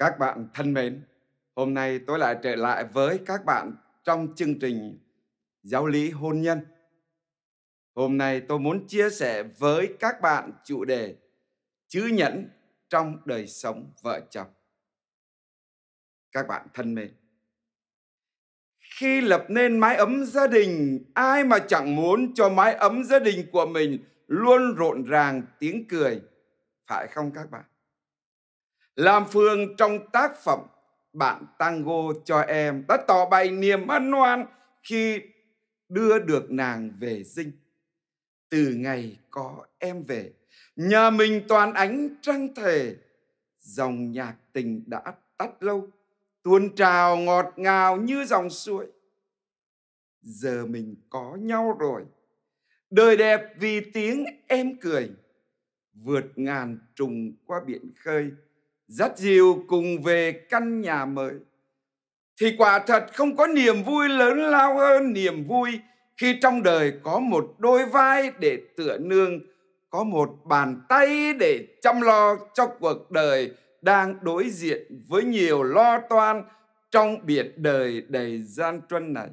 Các bạn thân mến, hôm nay tôi lại trở lại với các bạn trong chương trình Giáo lý hôn nhân. Hôm nay tôi muốn chia sẻ với các bạn chủ đề chữ nhẫn trong đời sống vợ chồng. Các bạn thân mến, khi lập nên mái ấm gia đình, ai mà chẳng muốn cho mái ấm gia đình của mình luôn rộn ràng tiếng cười, phải không các bạn? Lam Phương trong tác phẩm Bạn Tango cho em đã tỏ bày niềm hân hoan khi đưa được nàng về dinh. Từ ngày có em về, nhà mình toàn ánh trăng thề dòng nhạc tình đã tắt lâu, tuôn trào ngọt ngào như dòng suối. Giờ mình có nhau rồi, đời đẹp vì tiếng em cười, vượt ngàn trùng qua biển khơi, dắt dìu cùng về căn nhà mới thì quả thật không có niềm vui lớn lao hơn niềm vui khi trong đời có một đôi vai để tựa nương có một bàn tay để chăm lo cho cuộc đời đang đối diện với nhiều lo toan trong biệt đời đầy gian truân này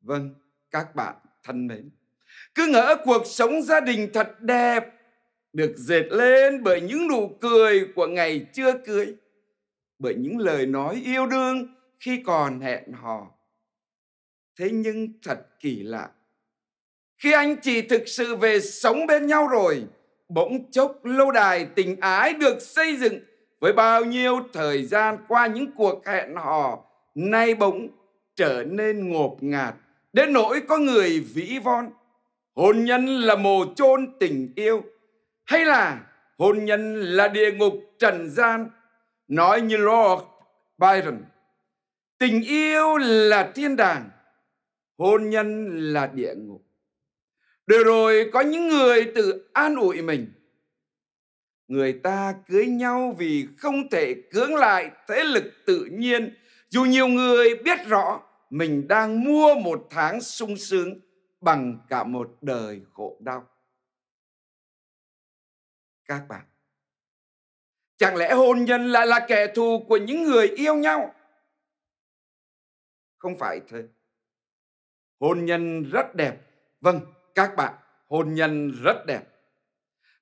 vâng các bạn thân mến cứ ngỡ cuộc sống gia đình thật đẹp được dệt lên bởi những nụ cười của ngày chưa cưới, bởi những lời nói yêu đương khi còn hẹn hò. Thế nhưng thật kỳ lạ, khi anh chị thực sự về sống bên nhau rồi, bỗng chốc lâu đài tình ái được xây dựng với bao nhiêu thời gian qua những cuộc hẹn hò nay bỗng trở nên ngột ngạt đến nỗi có người vĩ von hôn nhân là mồ chôn tình yêu hay là hôn nhân là địa ngục trần gian nói như Lord Byron tình yêu là thiên đàng hôn nhân là địa ngục để rồi có những người tự an ủi mình người ta cưới nhau vì không thể cưỡng lại thế lực tự nhiên dù nhiều người biết rõ mình đang mua một tháng sung sướng bằng cả một đời khổ đau các bạn. Chẳng lẽ hôn nhân lại là kẻ thù của những người yêu nhau? Không phải thế. Hôn nhân rất đẹp. Vâng, các bạn, hôn nhân rất đẹp.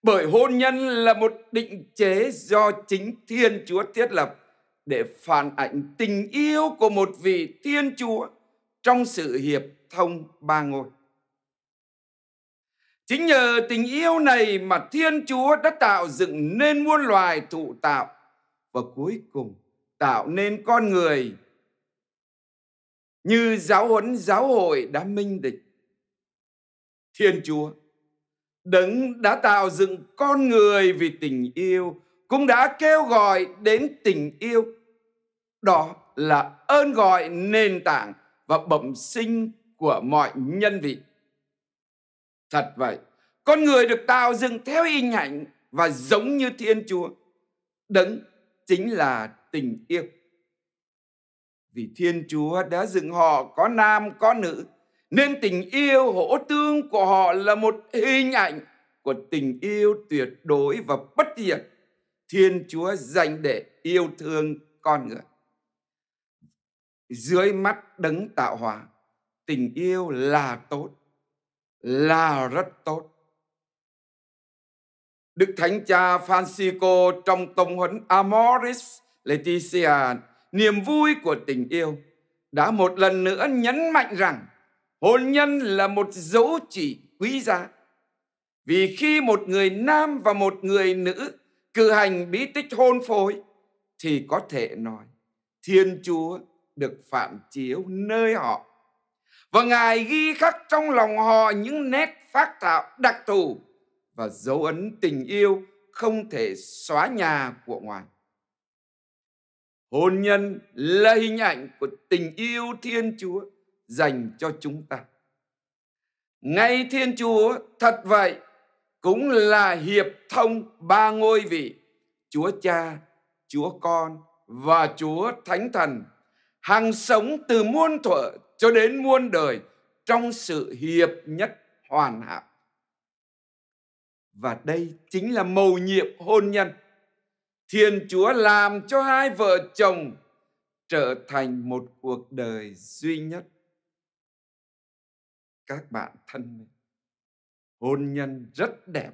Bởi hôn nhân là một định chế do chính Thiên Chúa thiết lập để phản ảnh tình yêu của một vị Thiên Chúa trong sự hiệp thông ba ngôi. Chính nhờ tình yêu này mà Thiên Chúa đã tạo dựng nên muôn loài thụ tạo và cuối cùng tạo nên con người như giáo huấn giáo hội đã minh định. Thiên Chúa đấng đã tạo dựng con người vì tình yêu cũng đã kêu gọi đến tình yêu. Đó là ơn gọi nền tảng và bẩm sinh của mọi nhân vị. Thật vậy, con người được tạo dựng theo hình ảnh và giống như Thiên Chúa. Đấng chính là tình yêu. Vì Thiên Chúa đã dựng họ có nam có nữ, nên tình yêu hỗ tương của họ là một hình ảnh của tình yêu tuyệt đối và bất diệt Thiên Chúa dành để yêu thương con người. Dưới mắt đấng tạo hóa, tình yêu là tốt là rất tốt. Đức Thánh Cha Francisco trong tông huấn Amoris Laetitia, niềm vui của tình yêu, đã một lần nữa nhấn mạnh rằng hôn nhân là một dấu chỉ quý giá. Vì khi một người nam và một người nữ cử hành bí tích hôn phối thì có thể nói Thiên Chúa được phạm chiếu nơi họ và Ngài ghi khắc trong lòng họ những nét phát tạo đặc thù và dấu ấn tình yêu không thể xóa nhà của ngoài. Hôn nhân là hình ảnh của tình yêu Thiên Chúa dành cho chúng ta. Ngay Thiên Chúa thật vậy cũng là hiệp thông ba ngôi vị Chúa Cha, Chúa Con và Chúa Thánh Thần hàng sống từ muôn thuở cho đến muôn đời trong sự hiệp nhất hoàn hảo. Và đây chính là mầu nhiệm hôn nhân. Thiên Chúa làm cho hai vợ chồng trở thành một cuộc đời duy nhất. Các bạn thân mến, hôn nhân rất đẹp.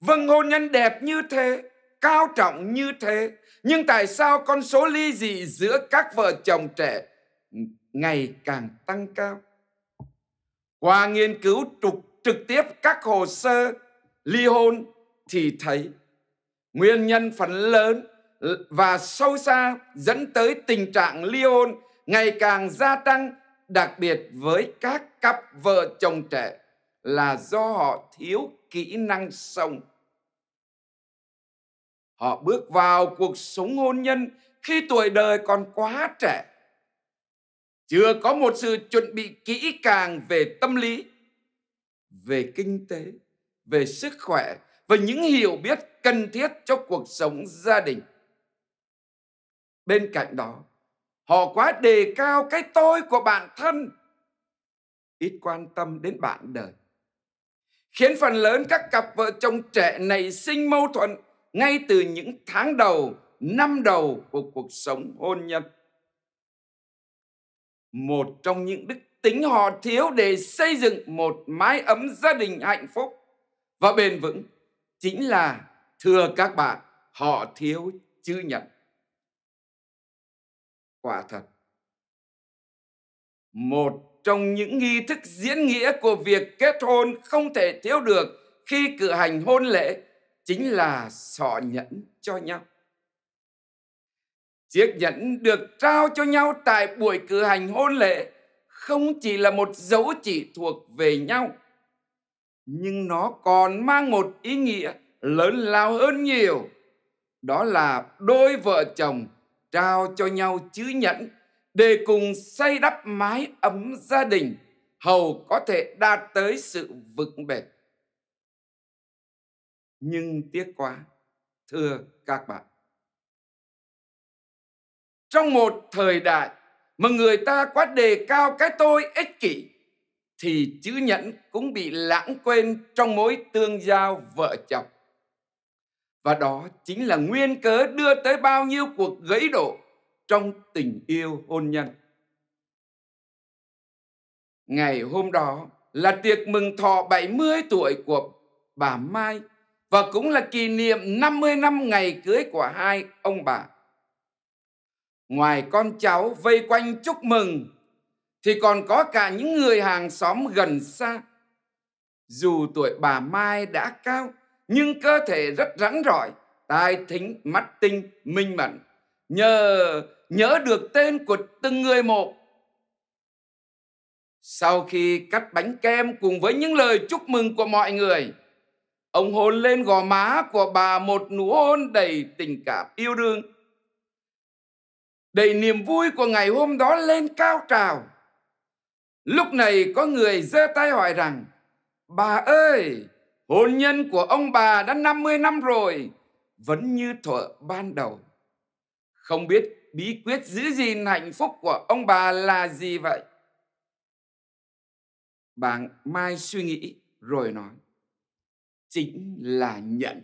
Vâng, hôn nhân đẹp như thế, cao trọng như thế. Nhưng tại sao con số ly dị giữa các vợ chồng trẻ ngày càng tăng cao. Qua nghiên cứu trục trực tiếp các hồ sơ ly hôn thì thấy nguyên nhân phần lớn và sâu xa dẫn tới tình trạng ly hôn ngày càng gia tăng đặc biệt với các cặp vợ chồng trẻ là do họ thiếu kỹ năng sống. Họ bước vào cuộc sống hôn nhân khi tuổi đời còn quá trẻ chưa có một sự chuẩn bị kỹ càng về tâm lý về kinh tế về sức khỏe và những hiểu biết cần thiết cho cuộc sống gia đình bên cạnh đó họ quá đề cao cái tôi của bản thân ít quan tâm đến bạn đời khiến phần lớn các cặp vợ chồng trẻ này sinh mâu thuẫn ngay từ những tháng đầu năm đầu của cuộc sống hôn nhân một trong những đức tính họ thiếu để xây dựng một mái ấm gia đình hạnh phúc và bền vững chính là thưa các bạn họ thiếu chữ nhận quả thật một trong những nghi thức diễn nghĩa của việc kết hôn không thể thiếu được khi cử hành hôn lễ chính là sọ nhẫn cho nhau Chiếc nhẫn được trao cho nhau tại buổi cử hành hôn lễ không chỉ là một dấu chỉ thuộc về nhau, nhưng nó còn mang một ý nghĩa lớn lao hơn nhiều. Đó là đôi vợ chồng trao cho nhau chữ nhẫn để cùng xây đắp mái ấm gia đình hầu có thể đạt tới sự vững bền. Nhưng tiếc quá, thưa các bạn, trong một thời đại mà người ta quá đề cao cái tôi ích kỷ thì chữ nhẫn cũng bị lãng quên trong mối tương giao vợ chồng. Và đó chính là nguyên cớ đưa tới bao nhiêu cuộc gãy đổ trong tình yêu hôn nhân. Ngày hôm đó là tiệc mừng thọ 70 tuổi của bà Mai và cũng là kỷ niệm 50 năm ngày cưới của hai ông bà ngoài con cháu vây quanh chúc mừng thì còn có cả những người hàng xóm gần xa dù tuổi bà mai đã cao nhưng cơ thể rất rắn rỏi tai thính mắt tinh minh mẫn nhờ nhớ được tên của từng người một sau khi cắt bánh kem cùng với những lời chúc mừng của mọi người ông hôn lên gò má của bà một nụ hôn đầy tình cảm yêu đương đầy niềm vui của ngày hôm đó lên cao trào. Lúc này có người giơ tay hỏi rằng, bà ơi, hôn nhân của ông bà đã 50 năm rồi, vẫn như thuở ban đầu. Không biết bí quyết giữ gìn hạnh phúc của ông bà là gì vậy? Bà Mai suy nghĩ rồi nói, chính là nhận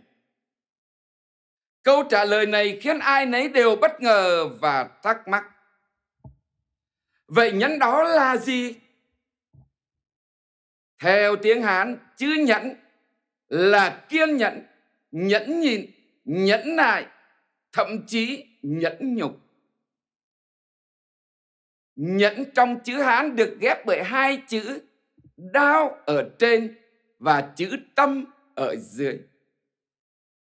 Câu trả lời này khiến ai nấy đều bất ngờ và thắc mắc. Vậy nhẫn đó là gì? Theo tiếng Hán, chữ nhẫn là kiên nhẫn, nhẫn nhịn, nhẫn nại, thậm chí nhẫn nhục. Nhẫn trong chữ Hán được ghép bởi hai chữ đao ở trên và chữ tâm ở dưới.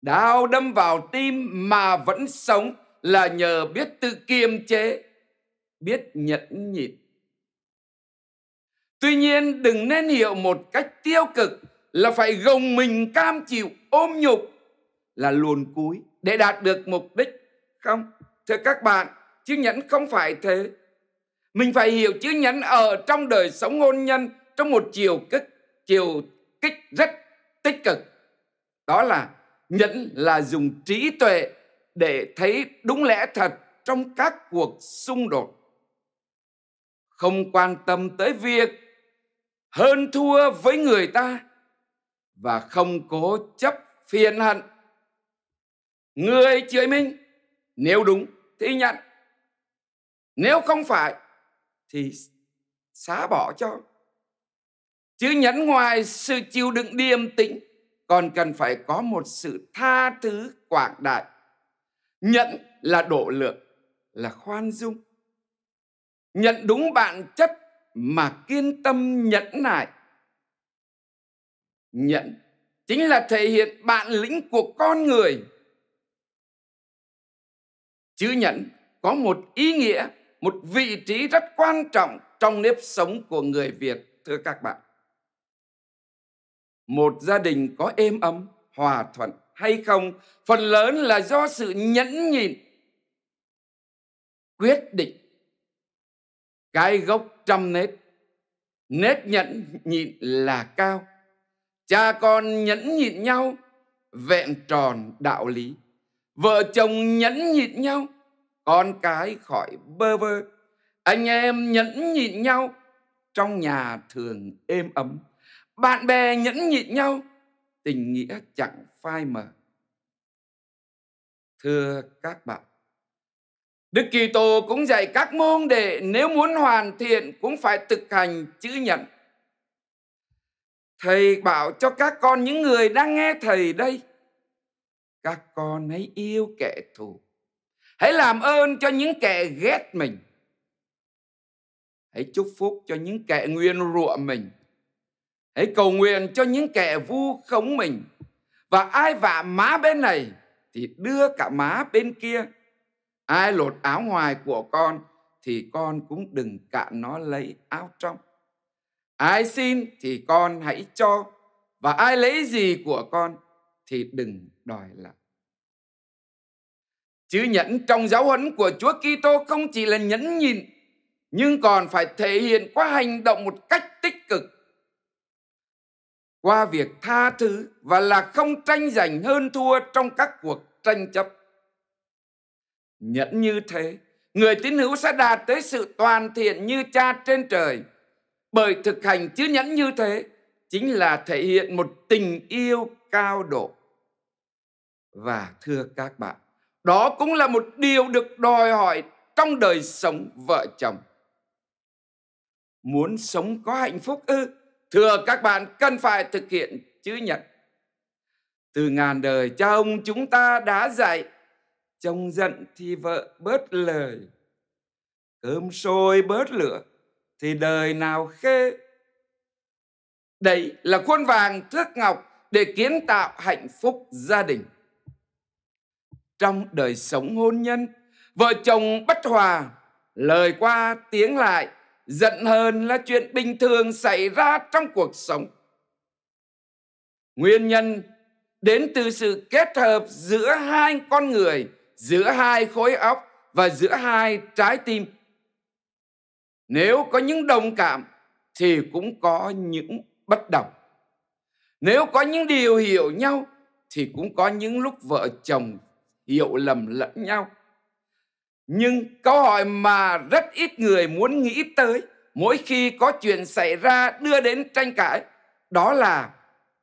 Đau đâm vào tim mà vẫn sống là nhờ biết tự kiềm chế, biết nhẫn nhịn. Tuy nhiên đừng nên hiểu một cách tiêu cực là phải gồng mình cam chịu ôm nhục là luồn cúi để đạt được mục đích. Không, thưa các bạn, chữ nhẫn không phải thế. Mình phải hiểu chữ nhẫn ở trong đời sống hôn nhân trong một chiều kích, chiều kích rất tích cực. Đó là nhẫn là dùng trí tuệ để thấy đúng lẽ thật trong các cuộc xung đột không quan tâm tới việc hơn thua với người ta và không cố chấp phiền hận người chửi mình nếu đúng thì nhận nếu không phải thì xá bỏ cho chứ nhẫn ngoài sự chịu đựng điềm tĩnh còn cần phải có một sự tha thứ quảng đại nhận là độ lượng là khoan dung nhận đúng bản chất mà kiên tâm nhẫn nại nhận chính là thể hiện bản lĩnh của con người chữ nhẫn có một ý nghĩa một vị trí rất quan trọng trong nếp sống của người việt thưa các bạn một gia đình có êm ấm hòa thuận hay không phần lớn là do sự nhẫn nhịn quyết định cái gốc trăm nết nết nhẫn nhịn là cao cha con nhẫn nhịn nhau vẹn tròn đạo lý vợ chồng nhẫn nhịn nhau con cái khỏi bơ vơ anh em nhẫn nhịn nhau trong nhà thường êm ấm bạn bè nhẫn nhịn nhau tình nghĩa chẳng phai mờ thưa các bạn đức kitô cũng dạy các môn đệ nếu muốn hoàn thiện cũng phải thực hành chữ nhận thầy bảo cho các con những người đang nghe thầy đây các con hãy yêu kẻ thù hãy làm ơn cho những kẻ ghét mình hãy chúc phúc cho những kẻ nguyên rủa mình Hãy cầu nguyện cho những kẻ vu khống mình. Và ai vạ má bên này thì đưa cả má bên kia. Ai lột áo ngoài của con thì con cũng đừng cạn nó lấy áo trong. Ai xin thì con hãy cho. Và ai lấy gì của con thì đừng đòi lại. Chứ nhẫn trong giáo huấn của Chúa Kitô không chỉ là nhẫn nhịn nhưng còn phải thể hiện qua hành động một cách tích cực qua việc tha thứ và là không tranh giành hơn thua trong các cuộc tranh chấp. Nhẫn như thế, người tín hữu sẽ đạt tới sự toàn thiện như cha trên trời. Bởi thực hành chữ nhẫn như thế chính là thể hiện một tình yêu cao độ. Và thưa các bạn, đó cũng là một điều được đòi hỏi trong đời sống vợ chồng. Muốn sống có hạnh phúc ư? Thưa các bạn cần phải thực hiện chữ nhật. Từ ngàn đời cha ông chúng ta đã dạy Chồng giận thì vợ bớt lời Cơm sôi bớt lửa Thì đời nào khê đây là khuôn vàng thước ngọc Để kiến tạo hạnh phúc gia đình Trong đời sống hôn nhân Vợ chồng bất hòa Lời qua tiếng lại giận hờn là chuyện bình thường xảy ra trong cuộc sống nguyên nhân đến từ sự kết hợp giữa hai con người giữa hai khối óc và giữa hai trái tim nếu có những đồng cảm thì cũng có những bất đồng nếu có những điều hiểu nhau thì cũng có những lúc vợ chồng hiểu lầm lẫn nhau nhưng câu hỏi mà rất ít người muốn nghĩ tới mỗi khi có chuyện xảy ra đưa đến tranh cãi đó là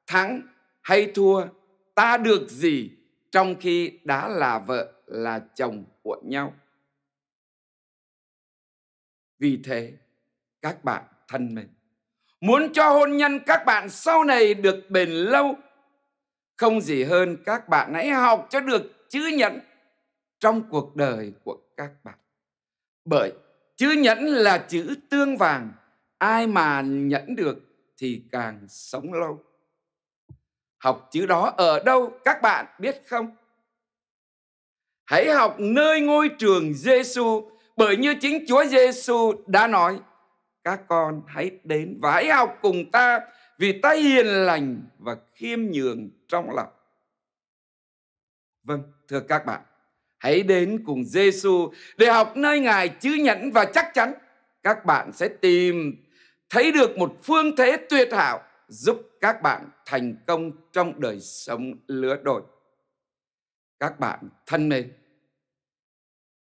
thắng hay thua ta được gì trong khi đã là vợ là chồng của nhau vì thế các bạn thân mến muốn cho hôn nhân các bạn sau này được bền lâu không gì hơn các bạn hãy học cho được chữ nhẫn trong cuộc đời của các bạn bởi chữ nhẫn là chữ tương vàng ai mà nhẫn được thì càng sống lâu học chữ đó ở đâu các bạn biết không hãy học nơi ngôi trường Giêsu bởi như chính Chúa Giêsu đã nói các con hãy đến và hãy học cùng ta vì ta hiền lành và khiêm nhường trong lòng vâng thưa các bạn Hãy đến cùng Giêsu để học nơi Ngài chứ nhẫn và chắc chắn các bạn sẽ tìm thấy được một phương thế tuyệt hảo giúp các bạn thành công trong đời sống lứa đôi. Các bạn thân mến,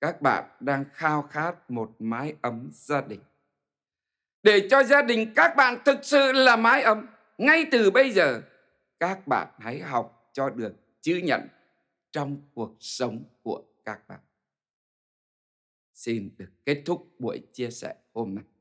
các bạn đang khao khát một mái ấm gia đình. Để cho gia đình các bạn thực sự là mái ấm, ngay từ bây giờ các bạn hãy học cho được chữ nhận trong cuộc sống của các bạn. Xin được kết thúc buổi chia sẻ hôm nay.